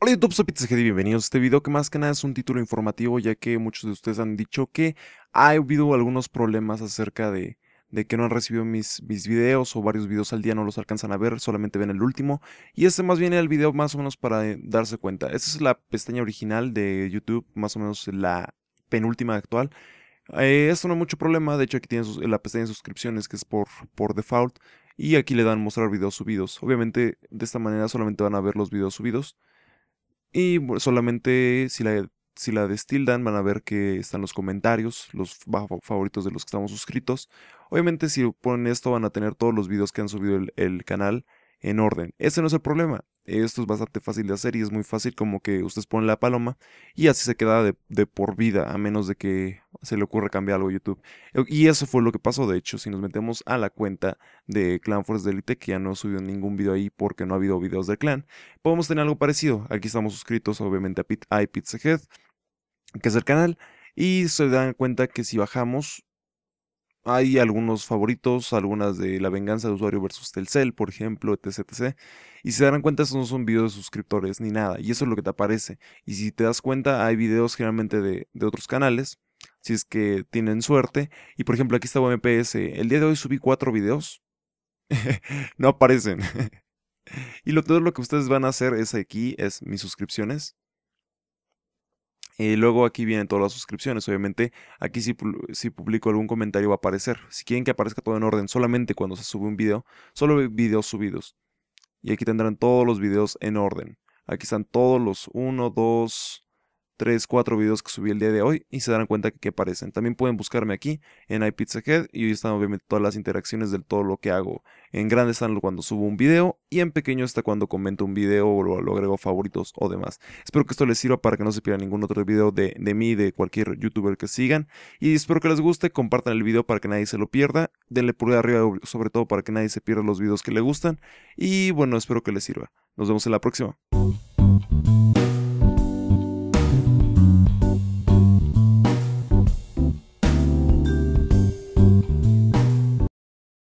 Hola YouTube, soy PizzaGD bienvenidos a este video que más que nada es un título informativo ya que muchos de ustedes han dicho que ha habido algunos problemas acerca de, de que no han recibido mis, videos o varios videos al día no los alcanzan a ver, solamente ven el último y este más bien el video más o menos para eh, darse cuenta. Esta es la pestaña original de YouTube, más o menos la penúltima actual. Eh, esto no es mucho problema, de hecho aquí tienen la pestaña de suscripciones que es por, por default y aquí le dan mostrar videos subidos. Obviamente de esta manera solamente van a ver los videos subidos y solamente si la, si la destildan van a ver que están los comentarios, los favoritos de los que estamos suscritos. Obviamente si ponen esto van a tener todos los videos que han subido el, canal en orden. Ese no es el problema. Esto es bastante fácil de hacer y es muy fácil como que ustedes ponen la paloma y así se queda de por vida, a menos de que se le ocurre cambiar algo a YouTube. E, y eso fue lo que pasó, de hecho, si nos metemos a la cuenta de Clan Force Elite, que ya no subió ningún video ahí porque no ha habido videos del clan, podemos tener algo parecido. Aquí estamos suscritos obviamente a, Pit a Head, que es el canal, y se dan cuenta que si bajamos hay algunos favoritos, algunas de la venganza de usuario versus Telcel, por ejemplo, etc, etc. Y se darán cuenta, esos no son videos de suscriptores ni nada. Y eso es lo que te aparece. Y si te das cuenta, hay videos generalmente de otros canales si es que tienen suerte. Y por ejemplo, aquí está MPS. Eh, el día de hoy subí cuatro videos. no aparecen. y lo, todo lo que ustedes van a hacer es aquí, es mis suscripciones. Y luego aquí vienen todas las suscripciones. Obviamente, aquí si, si, publico algún comentario va a aparecer. Si quieren que aparezca todo en orden, solamente cuando se sube un video, solo videos subidos. Y aquí tendrán todos los videos en orden. Aquí están todos los uno dos 3, 4 videos que subí el día de hoy y se darán cuenta que, aparecen. También pueden buscarme aquí en iPizzaHead y ahí están obviamente todas las interacciones de todo lo que hago. En grande están cuando subo un video y en pequeño está cuando comento un video o lo, agrego a favoritos o demás. Espero que esto les sirva para que no se pierda ningún otro video de, de mí, de cualquier youtuber que sigan. Y espero que les guste, compartan el video para que nadie se lo pierda. Denle pulgar arriba sobre todo para que nadie se pierda los videos que le gustan. Y bueno, espero que les sirva. Nos vemos en la próxima.